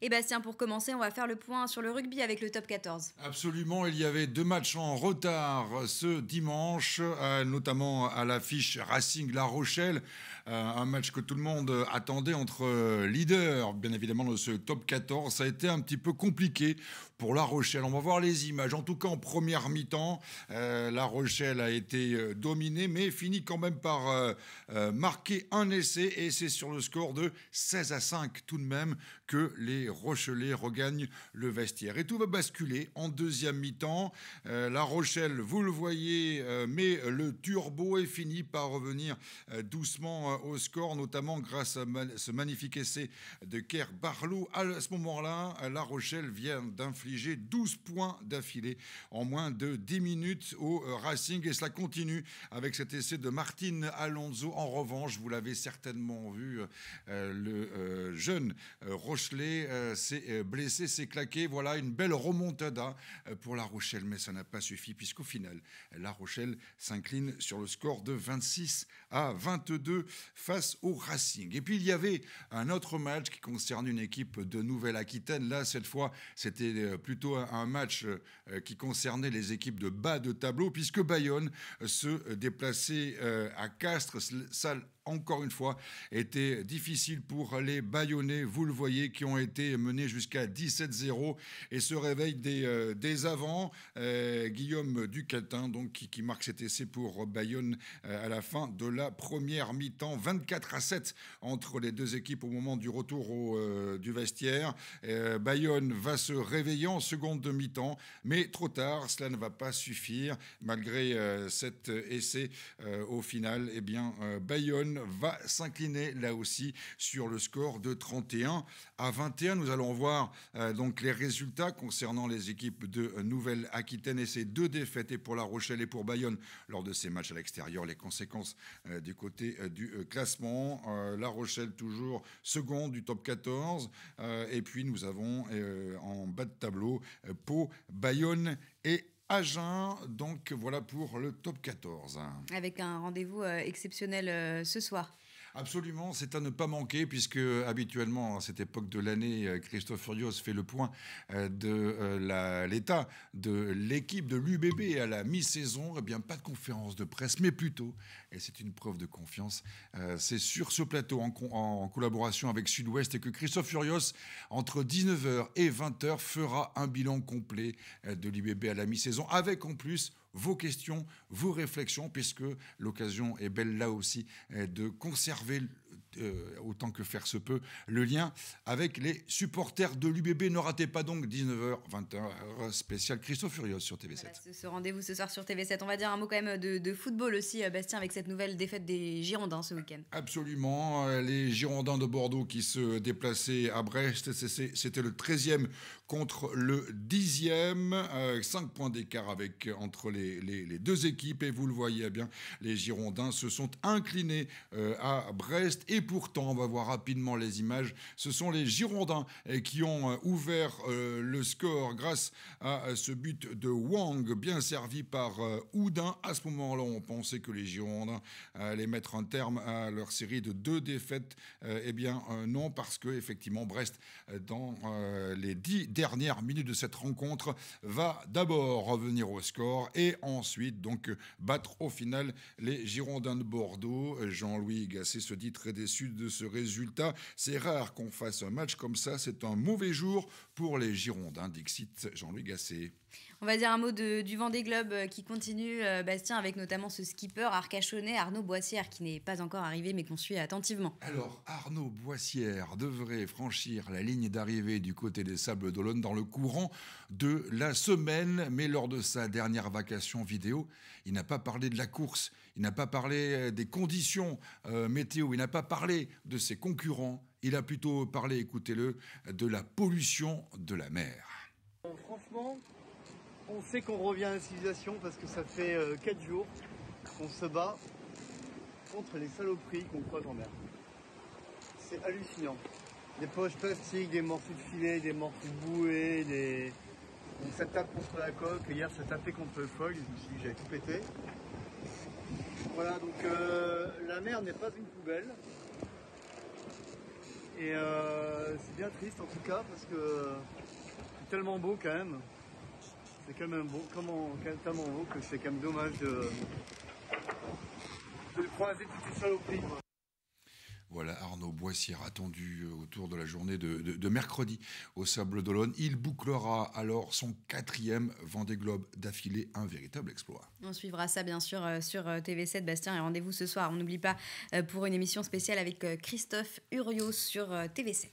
Et eh Bastien, ben, pour commencer, on va faire le point sur le rugby avec le top 14. Absolument, il y avait deux matchs en retard ce dimanche, euh, notamment à l'affiche Racing La Rochelle. Euh, un match que tout le monde euh, attendait entre euh, leaders, bien évidemment, de ce top 14. Ça a été un petit peu compliqué pour La Rochelle. On va voir les images. En tout cas, en première mi-temps, La Rochelle a été dominée, mais finit quand même par marquer un essai. Et c'est sur le score de 16 à 5 tout de même que les Rochelais regagnent le vestiaire. Et tout va basculer en deuxième mi-temps. la Rochelle, vous le voyez, mais le turbo est fini par revenir doucement au score, notamment grâce à ce magnifique essai de Kerr Barlow. À ce moment-là, La Rochelle vient d'infliger 12 points d'affilée en moins de 10 minutes au euh, Racing et cela continue avec cet essai de Martine Alonso. En revanche, vous l'avez certainement vu, euh, le euh, jeune Rochelet s'est blessé, s'est claqué. Voilà une belle remontada pour La Rochelle, mais ça n'a pas suffi puisqu'au final, La Rochelle s'incline sur le score de 26 à 22 face au Racing. Et puis il y avait un autre match qui concerne une équipe de Nouvelle-Aquitaine. Là, cette fois, c'était euh, plutôt un match euh, qui concernait les équipes de bas de tableau, puisque Bayonne euh, se déplaçait à Castres, salle encore une fois était difficile pour les Bayonnais, vous le voyez, qui ont été menés jusqu'à 17-0 et se réveillent des, avant. Euh, des avants. Euh, Guillaume Ducatin, donc, qui, marque cet essai pour Bayonne euh, à la fin de la première mi-temps. 24 à 7 entre les deux équipes au moment du retour au, du vestiaire. Bayonne va se réveiller en seconde mi-temps, mais trop tard, cela ne va pas suffire. Malgré cet essai, au final, eh bien, Bayonne va s'incliner là aussi sur le score de 31 à 21. Nous allons voir euh, donc les résultats concernant les équipes de euh, Nouvelle-Aquitaine et ses deux défaites pour La Rochelle et pour Bayonne lors de ces matchs à l'extérieur. Les conséquences euh, du côté du classement. La Rochelle toujours seconde du top 14 et puis nous avons en bas de tableau Pau, Bayonne et Agen, donc voilà pour le top 14. Avec un rendez-vous euh, exceptionnel euh, ce soir. Absolument, c'est à ne pas manquer puisque habituellement à cette époque de l'année, euh, Christophe Furios fait le point euh, de euh, l'état de l'équipe de l'UBB à la mi-saison. Eh bien, pas de conférence de presse, mais plutôt, et c'est une preuve de confiance, c'est sur ce plateau en, collaboration avec Sud-Ouest et que Christophe Furios, entre 19h et 20h, fera un bilan complet de l'UBB à la mi-saison avec en plus vos questions, vos réflexions, puisque l'occasion est belle là aussi euh, de conserver euh, autant que faire se peut, le lien avec les supporters de l'UBB. Ne ratez pas donc 19h, 20h spécial Christophe Furios sur TV7. ce rendez-vous ce soir sur TV7. On va dire un mot quand même de, football aussi, euh, Bastien, avec cette nouvelle défaite des Girondins ce week-end. Absolument. Euh, les Girondins de Bordeaux qui se déplaçaient à Brest, c'était le 13e contre le 10e. points d'écart entre les, deux équipes. Et vous le voyez eh bien, les Girondins se sont inclinés à Brest. Et pourtant, on va voir rapidement les images, ce sont les Girondins euh, qui ont euh, ouvert euh, le score grâce à ce but de Wang, bien servi par Houdin. À ce moment-là, on pensait que les Girondins allaient mettre un terme à leur série de deux défaites. Eh bien, non, parce que effectivement, Brest, dans les dix dernières minutes de cette rencontre, va d'abord revenir au score et ensuite donc battre au final les Girondins de Bordeaux. Jean-Louis Gasset se dit très déçu de ce résultat. C'est rare qu'on fasse un match comme ça. C'est un mauvais jour pour les Girondins. Dixit Jean-Louis Gasset on va dire un mot de, du des globes euh, qui continue, euh, Bastien, avec notamment ce skipper arcachonné Arnaud Boissière, qui n'est pas encore arrivé, mais qu'on suit attentivement. Alors, Arnaud Boissière devrait franchir la ligne d'arrivée du côté des Sables d'Olonne dans le courant de la semaine, mais lors de sa dernière vacation vidéo, il n'a pas parlé de la course, il n'a pas parlé euh, des conditions météo, il n'a pas parlé de ses concurrents, il a plutôt parlé, écoutez-le, de la pollution de la mer. Franchement, on sait qu'on revient à la civilisation parce que ça fait 4 euh, jours qu'on se bat contre les saloperies qu'on croise en mer. C'est hallucinant. Des poches plastiques, des morceaux de filet, des morceaux de bouée, des... On s'attaque contre la coque. Hier, ça tapait contre le fog, je j'avais tout pété. Voilà, donc euh, la mer n'est pas une poubelle. Et euh, c'est bien triste en tout cas parce que c'est tellement beau quand même. C'est quand même comment, tellement que c'est quand même dommage euh, de, croiser seul ces saloperies. Voilà Arnaud Boissière attendu euh, autour de la journée de, mercredi au Sable d'Olonne. Il bouclera alors son quatrième Vendée Globe d'affilée, un véritable exploit. On suivra ça bien sûr euh, sur TV7, Bastien, et rendez-vous ce soir. On n'oublie pas pour une émission spéciale avec Christophe Uriot sur TV7.